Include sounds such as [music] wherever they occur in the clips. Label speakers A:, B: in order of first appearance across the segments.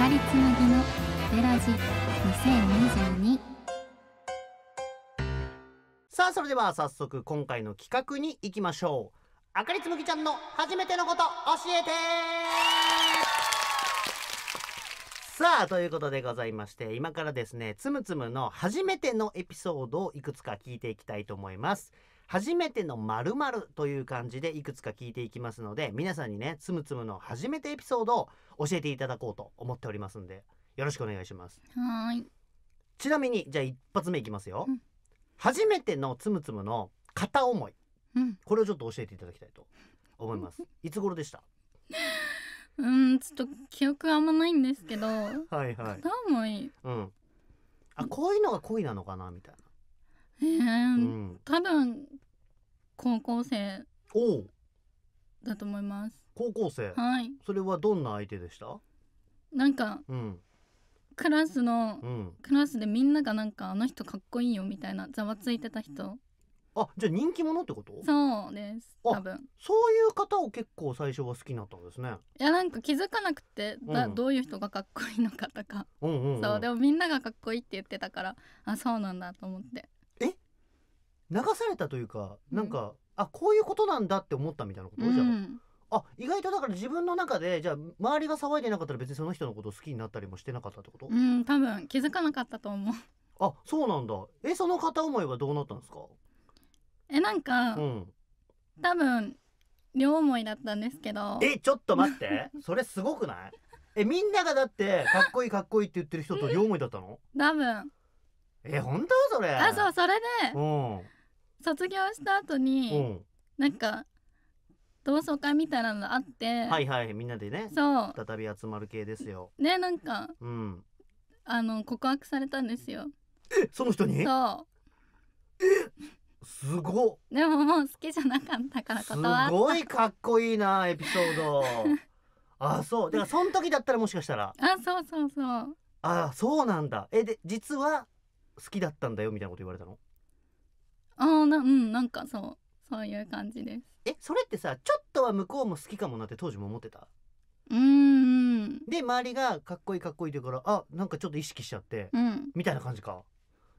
A: 光つなぎのベラジ2022
B: さあそれでは早速今回の企画に行きましょうあかりつむぎちゃんの初めてのこと教えてさあということでございまして今からですねつむつむの初めてのエピソードをいくつか聞いていきたいと思います初めてのまるという感じでいくつか聞いていきますので、皆さんにね、つむつむの初めてエピソードを教えていただこうと思っておりますんで、よろしくお願いします。はい。ちなみに、じゃあ一発目いきますよ。うん、初めてのつむつむの片思い、うん、これをちょっと教えていただきたいと思います。いつ頃でした
A: うんちょっと記憶あんまないんですけどはいはい片思い、
B: うん、あこういうのが恋なのかなみたい
A: なえー、うん、多分高校生おだと思います高校生はい
B: それはどんな相手でしたなんか、うん、
A: クラスの、うん、クラスでみんながなんかあの人かっこいいよみたいなざわついてた人
B: あじゃあ人気者ってこと
A: そうです多分そういう方を結
B: 構最初は好きになったんですね
A: いやなんか気づかなくてだ、うん、どういう人がかっこいいのかと
B: か、うんうんうん、そうでも
A: みんながかっこいいって言ってたからあそうなんだと思って
B: 流されたというかなんか、あこういうことなんだって思ったみたいなことじゃあ意外とだから自分の中でじゃあ周りが騒いでなかったら別にその人のこと好きになったりもしてなかったってこと
A: うん多分気づかなかったと思う
B: あそうなんだえその片思いはどうなったんですか
A: えなんか、うん、多分両思いだったんですけどえち
B: ょっと待ってそれすごくないえみんながだってかっこいいかっこいいって言ってる人と両思いだったの多分え本当それあそ
A: うそれでうん卒業した後に、なんか同窓会みたいなのあってはい
B: はいみんなでねそう再び集まる系ですよ
A: ねなんか、うん、あの告白されたんですよえその人にそう
B: えすご
A: でももう好きじゃなかったから断ったすごい
B: かっこいいなエピソード [laughs] あそうだからその時だったらもしかしたら
A: あそうそうそう
B: あそうなんだえで実は好きだったんだよみたいなこと言われたの
A: ああなうんなんかそうそういう感じです
B: えそれってさちょっとは向こうも好きかもなって当時も思ってた
A: うーん
B: で周りがかっこいいかっこいいって言うからあなんかちょっと意識しちゃってうんみたいな感じか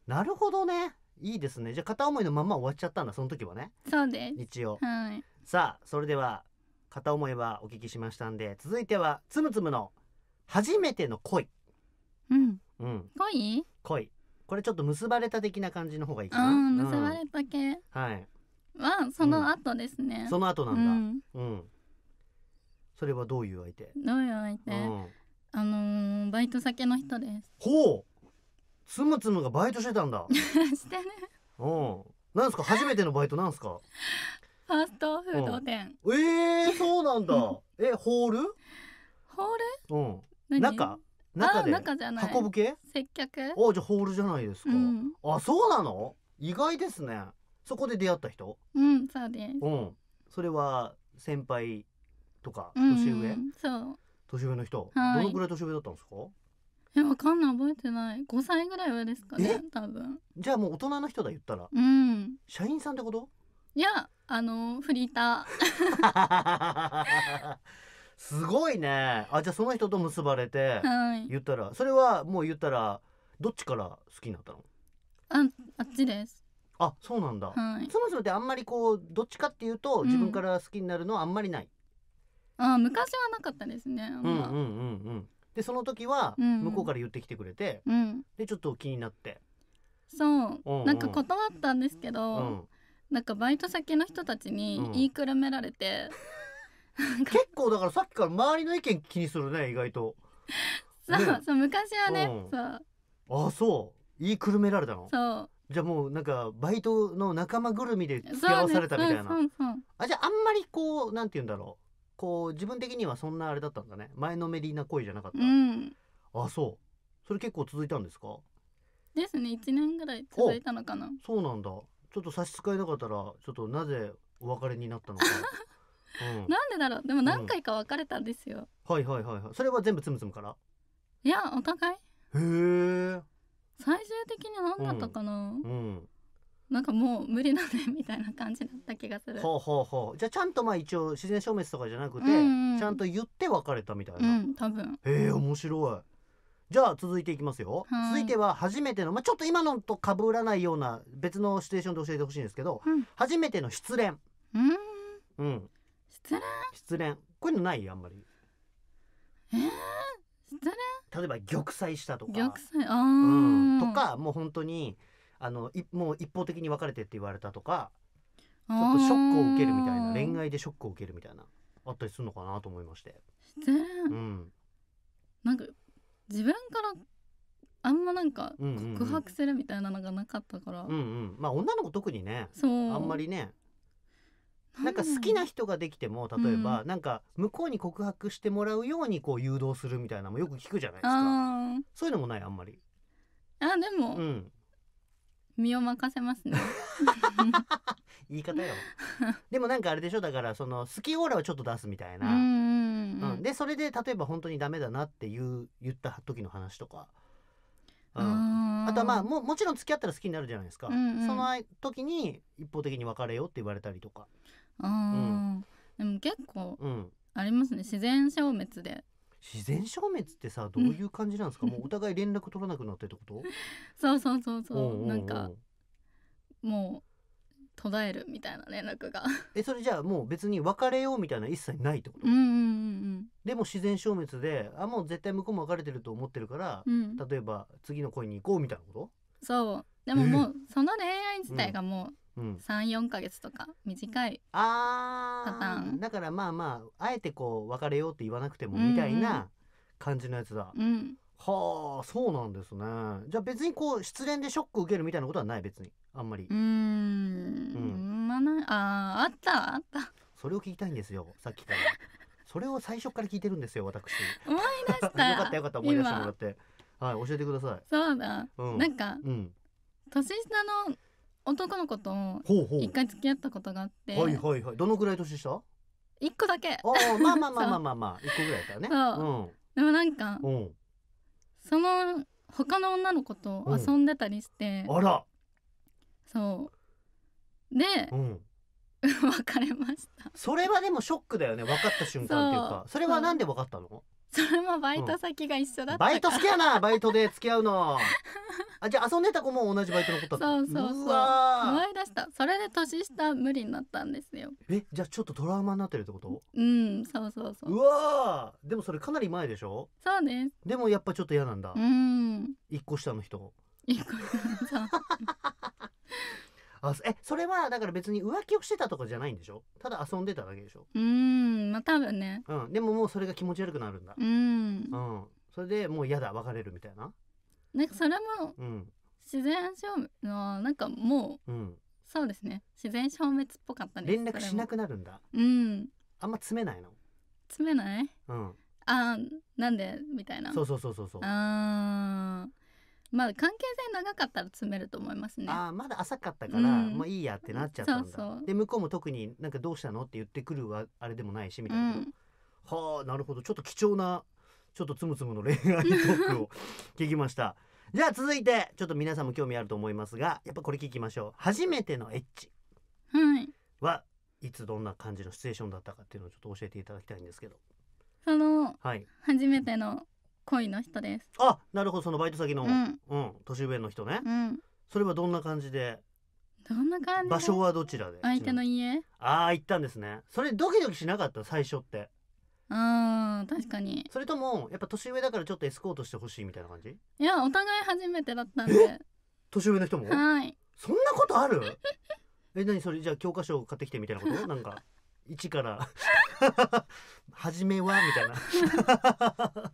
B: なるほどねいいですねじゃあ片思いのまま終わっちゃったんだその時はねそうです一応はいさあそれでは片思いはお聞きしましたんで続いてはつむつむの初めての恋うんうん恋恋これちょっと結ばれた的な感じの方がいいかな。うん、結ばれた系。はい。
A: はその後ですね。その後なん
B: だ。うん。それはどういう相手？ど
A: ういう相手？あのバイト先の人です。
B: ほう。つむつむがバイトしてたんだ。[laughs]
A: してね。
B: うん。なんですか初めてのバイトなんですか。
A: ファーストフード店。
B: ええそうなんだ。[laughs] えホール？ホール？うん。中？中で中じゃない運ぶ系接客あじゃあホールじゃないですか、うん、あそうなの意外ですねそこで出会った人
A: うんそうですう
B: んそれは先輩とか年上、うん、そう年上の人、はい、どのくらい年上だったんですか
A: えわかんない覚えてない5歳ぐらいはですかね多分
B: じゃあもう大人の人だ言ったら
A: うん社員さんってこといやあのフリータ
B: ー [laughs] すごいねあじゃあその人と結ばれて、言ったらそれはもう言ったらどっちから好きになったの
A: ああっちです
B: あそうなんだ、はい、そもそもってあんまりこうどっちかっていうと自分から好きになるのはあんまりない、
A: うん、あ昔はなかったですね、うんうんうんうん
B: でその時は向こうから言ってきてくれて、うん、でちょっと気になって
A: そう、うんうん、なんか断ったんですけど、うん、なんかバイト先の人たちに言いくるめられて、うん
B: [laughs] 結構だからさっきから周りの意見気にするね意外と。そう、ね、
A: そう昔はね、うん、そう
B: あそう言いくるめられたのそうじゃあもうなんかバイトの仲間ぐるみで付き合わされたみたいな、ね、あじゃああんまりこうなんて言うんだろうこう自分的にはそんなあれだったんだね前のめりな恋じゃなかった、うん、あそうそれ結構続いたんですか
A: ですね1年ぐらい続いたのかな
B: そうなんだちょっと差し支えなかったらちょっとなぜお別れになったのか [laughs] なん
A: でだろうでも何回か別れたんですよ、
B: はいはいはいはいそれは全部つむつむから
A: いやお互いへ
B: え
A: 最終的に何だったかな、うん、なんかもう無理だねみたいな感じだった気がするほう
B: ほうほうじゃあちゃんとまあ一応自然消滅とかじゃなくて、うんうん、ちゃんと言って別れたみたいな、
A: うん、多分
B: へえ面白いじゃあ続いていきますよ、はい、続いては初めての、まあ、ちょっと今のとかぶらないような別のシチュエーションで教えてほしいんですけど、うん、初めての失恋うん、うん、失恋失恋こういうのないあんまりえー、失恋例えば玉砕したとか玉
A: 砕あ、うん、と
B: かもう本当にあのいもう一方的に別れてって言われたとか
A: ちょっとショックを受けるみたいな
B: 恋愛でショックを受けるみたいなあったりするのかなと思いまして失恋、うん、
A: なんか自分からあんまなんか告白するみたいなのがなかったから、うんうんう
B: ん、まあ女の子特にねそうあんまりねなんか好きな人ができても例えば、うん、なんか向こうに告白してもらうようにこう誘導するみたいなのもよく聞くじゃないで
A: すか
B: そういうのもないあんまり
A: あでも、うん、身を任せますね
B: 言い方よでもなんかあれでしょだからその好きオーラをちょっと出すみたいなうん、でそれで例えば本当にダメだなっていう言った時の話とかうん、あとはまあももちろん付き合ったら好きになるじゃないですか、うんうん、その
A: 時に
B: 一方的に別れようって言われたりとか
A: あ、うん、でも結構ありますね、自然消滅で
B: 自然消滅ってさどういう
A: 感じなんですか、[laughs] もうお
B: 互い連絡取らなくなってってこと
A: そうそうそうそうおうおうおう、なんかもう途絶えるみたいな連絡が
B: [laughs] えそれじゃあもう別に別れようみたいな一切ないってこ
A: と、うんうんうんうん、
B: でも自然消滅であもう絶対向こうも別れてると思ってるから、うん、例えば次の恋に行こうみたいなこ
A: とそうでももうその恋愛自体がもう34か月とか短い
B: パターン、だからまあまああえてこう別れようって言わなくてもみたいな感じのやつだ、うんうん、はあそうなんですねじゃあ別にこう失恋でショック受けるみたいなことはない別にあんまりうんう
A: んまあないああったあった
B: それを聞きたいんですよさっきからそれを最初から聞いてるんですよ私思い
A: 出したよかったよかった思い出してもらっ
B: てはい教えてください
A: そうだ、うん、なんか、うん、年下の男の子と一回付き合ったことがあってはい
B: はいはいどのぐらい年下
A: 一個だけあまあまあまあまあま
B: あまあ [laughs] 一個ぐらいだねそう、うん、
A: でもなんか、その他の女の子と遊んでたりして、あらそうで、
B: うん、[laughs] 別れましたそれはでもショックだよね分かった瞬間っていうかそれはなんで分かったの
A: それもバイト先が一緒だった、バイト好きやな [laughs] バ
B: イトで付き合うのあじゃあ遊んでた子も同じバイトのことそうそうそううわ
A: い出したそれで年下無理になったんですよ
B: えじゃあちょっとトラウマになってるってこと
A: うんそうそうそ
B: ううわでもそれかなり前でしょそうですでもやっぱちょっと嫌なんだう
A: ん
B: 一個下の人一個下の人あえそれはだから別に浮気をしてたとかじゃないんでしょただ遊んでただけでしょ
A: うんまあ多分ね、
B: うん、でももうそれが気持ち悪くなるんだう
A: ん、
B: うん、それでもう嫌だ別れるみたいな
A: なんかそれも、うん、自然消滅のなんかもう、うん、そうですね自然消滅っぽかったです連絡しなくなるんだうん
B: あんま詰めないの
A: 詰めないうんあなんでみたいなそうそうそうそうそうああまあ関係性長かったら詰めると思いますね。ああまだ
B: 浅かったから、うんもういいやってなっちゃったんだ。そうそうで向こうも特になんかどうしたのって言ってくるはあれでもないしみたいな。うんはあなるほどちょっと貴重なちょっとつむつむの恋愛トークを聞きました。[laughs] じゃあ続いてちょっと皆さんも興味あると思いますがやっぱこれ聞きましょう。初めてのエッチはいはいつどんな感じのシチュエーションだったかっていうのをちょっと教えていただきたいんですけど。その、はい、
A: 初めての恋の人です
B: あなるほどそのバイト先の、うんうん年上の人ね、うんそれはどんな感じで
A: どんな感じ場所は
B: どちらで相手の家ああ行ったんですねそれドキドキしなかった最初って
A: うん確かに
B: それともやっぱ年上だからちょっとエスコートしてほしいみたいな感じ
A: いやお互い初めてだったんで
B: [laughs] 年上の人もはいそんなことあるえ何それじゃあ教科書を買ってきてみたいなことなんか一から初 [laughs] めはみたいな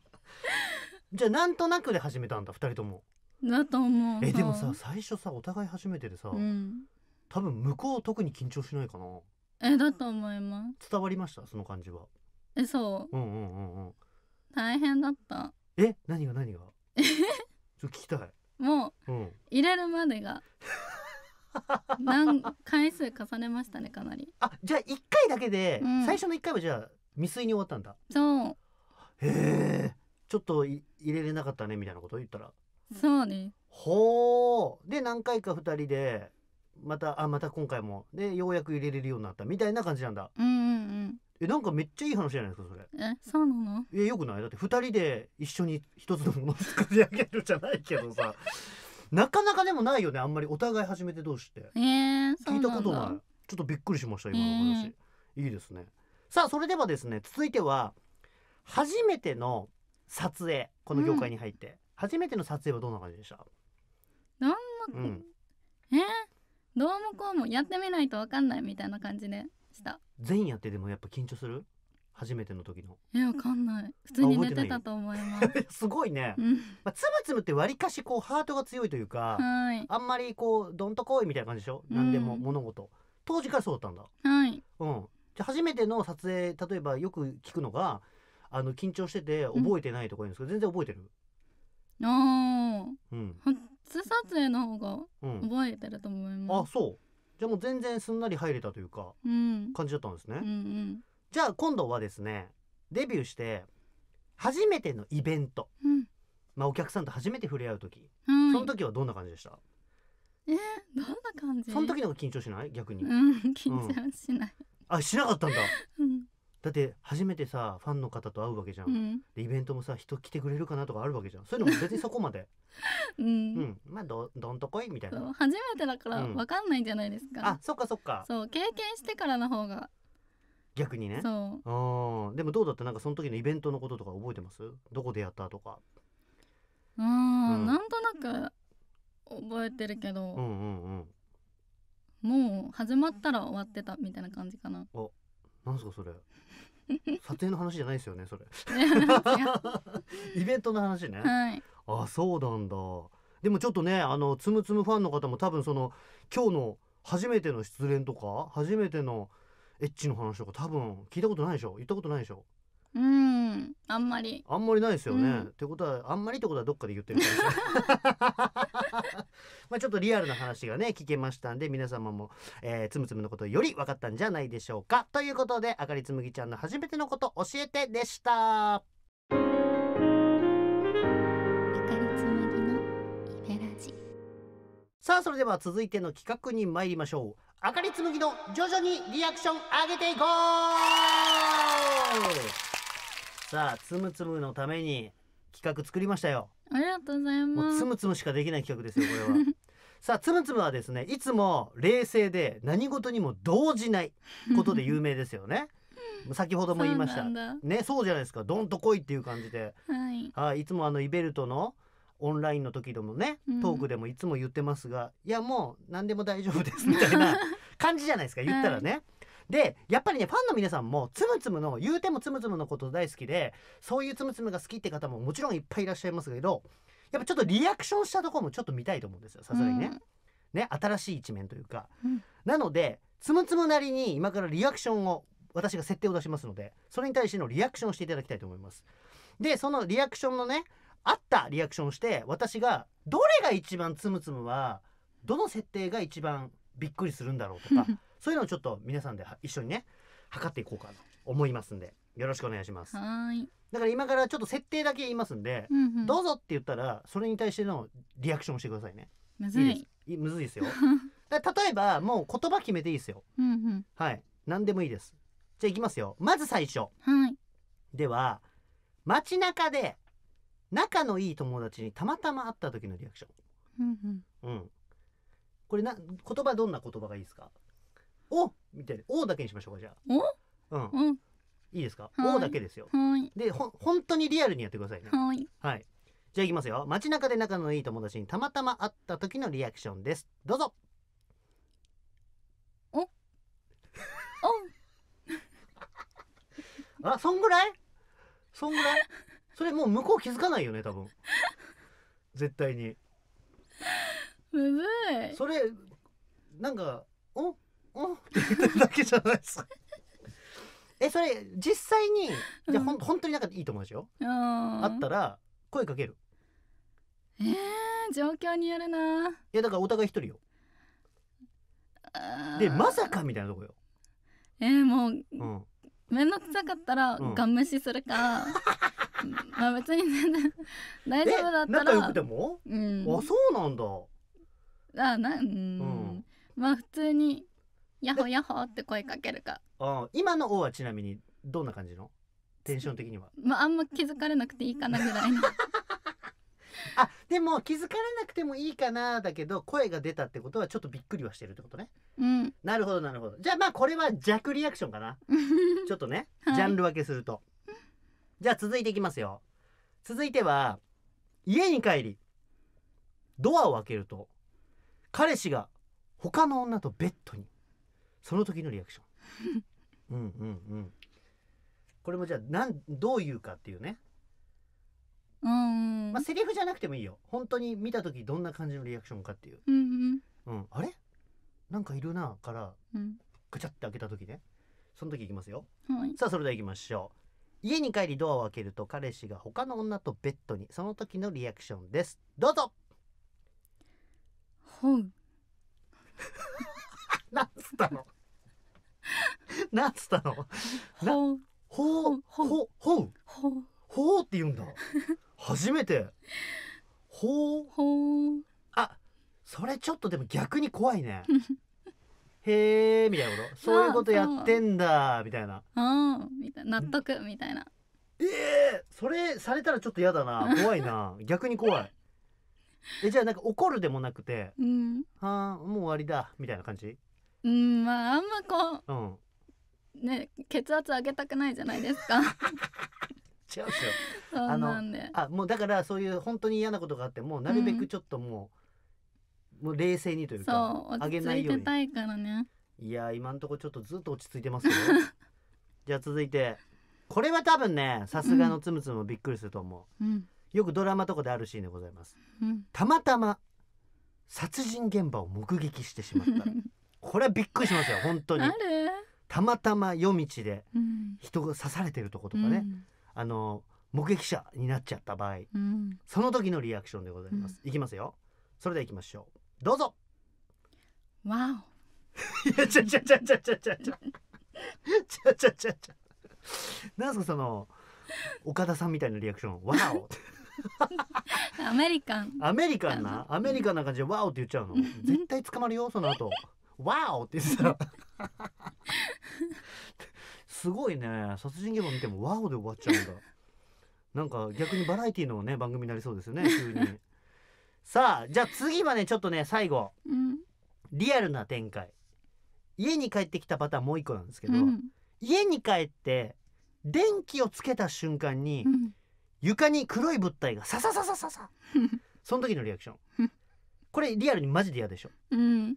B: じゃあなんとなくで始めたんだ二人とも
A: だと思うえでもさ
B: 最初さお互い初めてでさ、うん、多分向こう特に緊張しないかな
A: えだと思いま
B: す伝わりましたその感じはえそううんうんうんうん
A: 大変だった
B: え何が何がちょっと聞きたいもう、うん、
A: 入れるまでが [laughs] 何回数重ねましたねかなり
B: あじゃあ1回だけで、うん、最初の1回はじゃあ未遂に終わったんだ
A: そう
B: へえちょっと入れれなかったねみたいなことを言ったらそうねほうで何回か2人でまたあまた今回もでようやく入れれるようになったみたいな感じなんだ
A: うん
B: えなんかめっちゃいい話じゃないですかそれ
A: えそうなの
B: えよくないだって2人で一緒に一つのものを作り上げるじゃないけどさ [laughs] なかなかでもないよねあんまりお互い始めてどうして
A: えー、聞いたことな
B: いちょっとびっくりしました今の話、えー、いいですねさあそれではですね続いては初めての撮影この業界に入って、うん、初めての撮影はどんな感じでしたなんも、うん、
A: えどうもこうもやってみないとわかんないみたいな感じでした
B: 全員やってでもやっぱ緊張する初めての時の
A: えわかんない普通に寝てたと思いま
B: す [laughs] すごいね、うん、まあ、つぶつぶってわりかしこうハートが強いというかはいあんまりこうどんとこいみたいな感じでしょ、うん、何でも物事当時からそうだったんだはいうんじゃ初めての撮影例えばよく聞くのがあの緊張してて覚えてないとか言うんですけど、全然覚えてる
A: ああ、うん、初撮影の方が覚えてると思いま
B: すあそうじゃあもう全然すんなり入れたというかうん感じだったんですね、うんうんじゃあ今度はですねデビューして初めてのイベント、うんまあ、お客さんと初めて触れ合う時はいその時はどんな感じでした、
A: えどんな感じその時の方が
B: 緊張しない逆に、うん緊張しない、あしなかったんだうんだって初めてさファンの方と会うわけじゃん、うん、でイベントもさ人来てくれるかなとかあるわけじゃんそういうのも別にそこまで
A: [laughs] うん、うん、
B: まあどどんとこいみたいな
A: 初めてだから分かんないんじゃないですか、うん、あそっかそっかそう経験してからの方が
B: 逆にねそうあでもどうだったなんかその時のイベントのこととか覚えてますどこでやったとか
A: うん、なんとなく覚えてるけど、うんうんうん、もう始まったら終わってたみたいな感じかな
B: おなんすかそれ。[laughs] 査定の話じゃないですよねそれ。[laughs] イベントの話ね。はい、あそうなんだ。でもちょっとねあのつむつむファンの方も多分その今日の初めての失恋とか初めてのエッチの話とか多分聞いたことないでしょ言ったことないでしょ
A: うんあんまり
B: あんまりないですよね、うん、ってことはあんまりってことはどっかで言ってるかい。[laughs] まあちょっとリアルな話がね聞けましたんで皆様も、えー、つむつむのことより分かったんじゃないでしょうかということであかりつむぎちゃんの初めてのこと教えてでしたあかりつむぎのイラジさあそれでは続いての企画に参りましょうあかりつむぎの徐々にリアクション上げていこうさあつむつむのために企画作りましたよ
A: ありがとうございますつ
B: むつむしかできない企画ですよこれは [laughs] さあつむつむはですねいつも冷静で何事にも動じないことで有名ですよね [laughs] 先ほども言いましたうねそうじゃないですかどんと来いっていう感じではいはい、つもあのイベルトのオンラインの時でもねトークでもいつも言ってますが、いやもう何でも大丈夫ですみたいな感じじゃないですか [laughs] 言ったらね、でやっぱりねファンの皆さんもつむつむの言うてもつむつむのこと大好きでそういうつむつむが好きって方ももちろんいっぱいいらっしゃいますけどやっぱちょっとリアクションしたとこもちょっと見たいと思うんですよさすがにね。ね新しい一面というか、うん、なのでつむつむなりに今からリアクションを私が設定を出しますのでそれに対してのリアクションをしていただきたいと思いますでそのリアクションのねあったリアクションをして私がどれが一番つむつむはどの設定が一番びっくりするんだろうとか [laughs] そういうのをちょっと皆さんで一緒にね測っていこうかなと思いますんでよろしくお願いします。はいだから今からちょっと設定だけ言いますんで、うんうん、どうぞって言ったらそれに対してのリアクションをしてくださいね。むずいむずいですよ。[laughs] だ例えばもう言葉決めていいですよ。うんうん、はい何でもいいです。じゃあいきますよ。まず最初。はい、では街中で仲のいい友達にたまたま会った時のリアクション。うん、うん、うんこれな言葉どんな言葉がいいですかおみたいな、おだけにしましょうか、じゃあ。うん。うん。いいですかおだけですよ。で、ほ、本当にリアルにやってくださいね。はい。じゃあいきますよ。街中で仲のいい友達にたまたま会った時のリアクションです。どうぞおおあ、そんぐらいそんぐらいそれもう向こう気づかないよね、多分。絶対に。むずい。それ、なんか、おって言ってるだけじゃないですか [laughs] えそれ実際にじゃほん、うん、本当になんかいい友達よ
A: あっ
B: たら声かける
A: えー、状況によるない
B: やだからお互い一人よでまさかみたいなとこよ
A: えー、もう、うん、面倒くさかったら、ガン無視するか [laughs] まあ別に全然大丈夫だったら仲良くても、うん、あそうなんだあなうん、うん、まあ普通にヤッホヤホって声かけるか
B: ん、今の「お」はちなみにどんな感じのテンション的には
A: まああんま気づかれなくていいかなぐらいの [laughs]
B: あでも気づかれなくてもいいかなだけど声が出たってことはちょっとびっくりはしてるってことねうんなるほどなるほどじゃあまあこれは弱リアクションかな [laughs] ちょっとねジはいャンル分けすると、じゃあ続いていきますよ続いては家に帰りドアを開けると彼氏が他の女とベッドにその時のリアクションうんうんうんこれもじゃあなんどう言うかっていうね
A: うんまあ
B: セリフじゃなくてもいいよ本当に見た時どんな感じのリアクションかっていう、うんうん、うん、あれなんかいるなから、うん、ガチャって開けた時ねその時いきますよ、はい、さあそれではいきましょう家に帰りドアを開けると彼氏が他の女とベッドにその時のリアクションですどうぞほん [laughs] なんつったの [laughs] なんつったのほんほんほんほんほうって言うんだ初めてほうほうあそれちょっとでも逆に怖いねへえみたいなこと [laughs] そういうことやってんだみたいな
A: うん。みたいな。納得みたいなえ
B: えー、それされたらちょっと嫌だな怖いな逆に怖いえじゃあなんか怒るでもなくて、うん、はあもう終わりだみたいな感じ
A: うんまああんまこう、うん、ね血圧上げたくないじゃないですか [laughs] 違うんですよそうなん
B: あもうだからそういう本当に嫌なことがあってもうなるべくちょっともう、うん、もう冷静にというかそう落ち着いてた
A: いからね
B: いや今んとこちょっとずっと落ち着いてますよ [laughs] じゃあ続いてこれは多分ねさすがのつむつむびっくりすると思う、うん、よくドラマとかであるシーンでございます、うん、たまたま殺人現場を目撃してしまった [laughs] これはびっくりしますよ本当にあるたまたま夜道で人が刺されてるとことかね、うん、あの目撃者になっちゃった場合、うん、その時のリアクションでございます、いきますよそれではいきましょうど
A: うぞわおいやちゃちゃちゃちゃちゃちゃちゃちゃちゃちゃちゃなんす
B: かその岡田さんみたいなリアクションわ
A: おアメリカン
B: アメリカンなアメリカンな感じで「ワオ!」って言っちゃうの絶対捕まるよその後わおって言ってたらすごいね殺人現場見てもワオで終わっちゃうんだなんか逆にバラエティーのね番組になりそうですよね急にさあじゃあ次はねちょっとね最後、うん、リアルな展開家に帰ってきたパターンもう一個なんですけど、うん、家に帰って電気をつけた瞬間に、うん、床に黒い物体がササササササその時のリアクションこれリアルにマジで嫌でしょ、うん、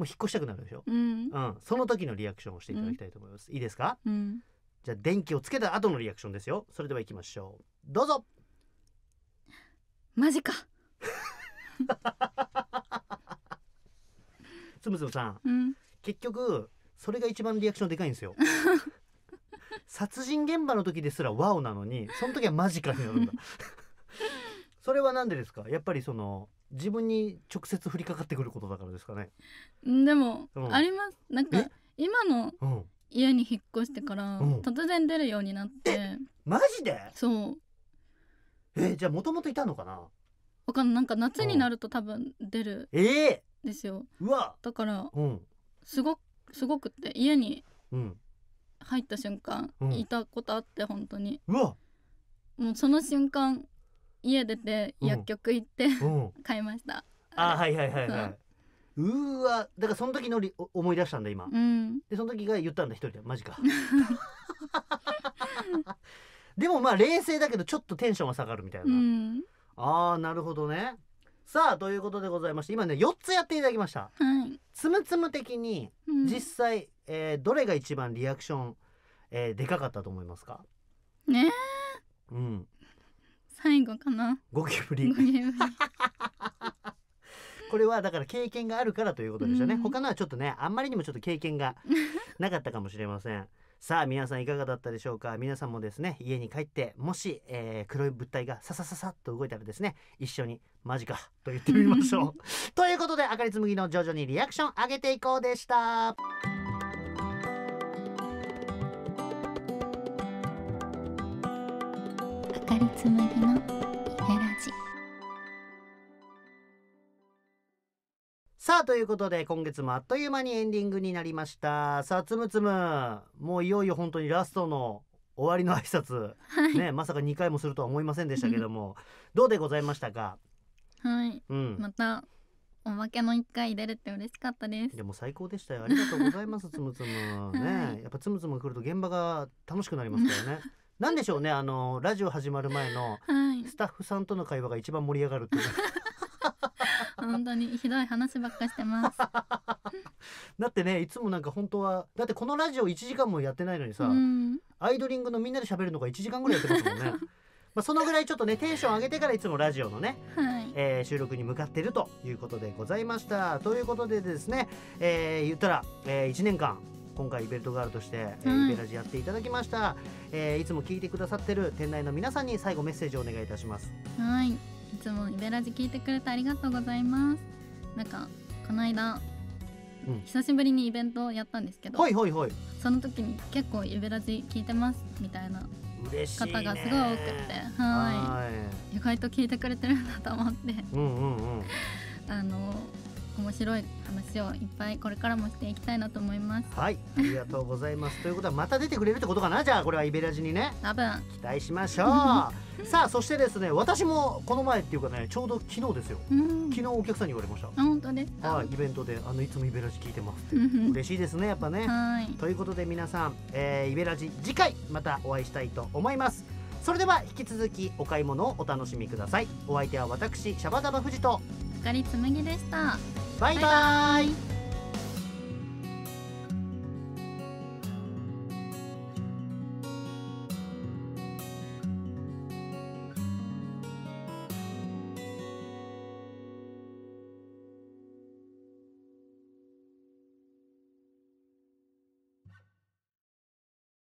B: もう引っ越したくなるでしょ、うん、うん、その時のリアクションをしていただきたいと思います、うん、いいですか、うん、じゃあ電気をつけた後のリアクションですよそれでは行きましょうどうぞマジかつむつむさん、うん、結局それが一番リアクションでかいんですよ殺人現場の時ですらワオなのにその時はマジかになるんだ [laughs] それは何でですかやっぱりその自分に直接降りかかってくることだからですかね。
A: でも、うん、ありますなんか今の家に引っ越してから、うん、突然出るようになって。
B: マジで？そう。えじゃあもともといたのかな。
A: わかんなんか夏になると多分出る。ええですよ。えー、うわ。だから、うん、すごすごくって家に入った瞬間、いたことあって本当に。うわ。もうその瞬間家出て薬局行って、[laughs] 買いました
B: あはいはいはいはいうわだからその時のり思い出したんだ今、うん、でその時が言ったんだ一人でマジか [laughs] [laughs] でもまあ冷静だけどちょっとテンションは下がるみたいな、うん、ああなるほどねさあということでございまして今ね4つやっていただきました、はい、つむつむ的に実際、うん、えー、どれが一番リアクション、えー、でかかったと思いますかねうん
A: 最後かな
B: ゴキブリこれはだから経験があるからということですよね、うん、他のはちょっとねあんまりにもちょっと経験が [laughs] なかったかもしれませんさあ皆さんいかがだったでしょうか皆さんもですね家に帰ってもし、えー、黒い物体がささささっと動いたらですね一緒に「マジか」と言ってみましょう [laughs] ということで「あかりつむぎの徐々にリアクション上げていこう」でした。
A: り紬のイレラジ
B: さあということで今月もあっという間にエンディングになりましたさあつむつむもういよいよ本当にラストの終わりの挨拶、はい、ねまさか2回もするとは思いませんでしたけども [laughs] どうでございましたかはい、うん、ま
A: たおまけの一回出れて嬉しかったです。
B: でも最高でしたよ。ありがとうございます。つむつむ [laughs] ね、やっぱつむつむ来ると現場が楽しくなりますからね。なんでしょうねあのラジオ始まる前のスタッフさんとの会話が一番盛り上がるっていう
A: [laughs] 本当にひどい話ばっかしてます [laughs] だ
B: ってねいつもなんか本当はだってこのラジオ1時間もやってないのにさ、アイドリングのみんなで喋るのが1時間ぐらいやってますもんね [laughs] まあそのぐらいちょっとねテンション上げてからいつもラジオのねはいえー収録に向かってるということでございました。ということでですね、えー言ったら、え1年間今回イベントガールとして、えー、イベラジやっていただきました、はえー、いつも聞いてくださってる店内の皆さんに最後メッセージをお願いいたします
A: はいいつもイベラジ聞いてくれてありがとうございますなんかこの間、うん、久しぶりにイベントをやったんですけどはいはいはいその時に結構イベラジ聞いてますみたいな方がすごい多くてはい意外と聞いてくれてるんだと思って、うんうんうん、あの面白い話をいっぱいこれからもしていきたいなと思います
B: はいありがとうございます [laughs] ということはまた出てくれるってことかなじゃあこれはイベラジにね多分期待しましょう [laughs] さあそしてですね私もこの前っていうかねちょうど昨日ですよ、うん、昨日お客さんに言われました
A: 本当ですかはいイ
B: ベントであのいつもイベラジ聞いてますって嬉しいですねやっぱねということで皆さん、えー、イベラジ次回またお会いしたいと思いますそれでは引き続きお買い物をお楽しみくださいお相手は私シャバダバ
A: フジとかりつむぎでしたバイバイ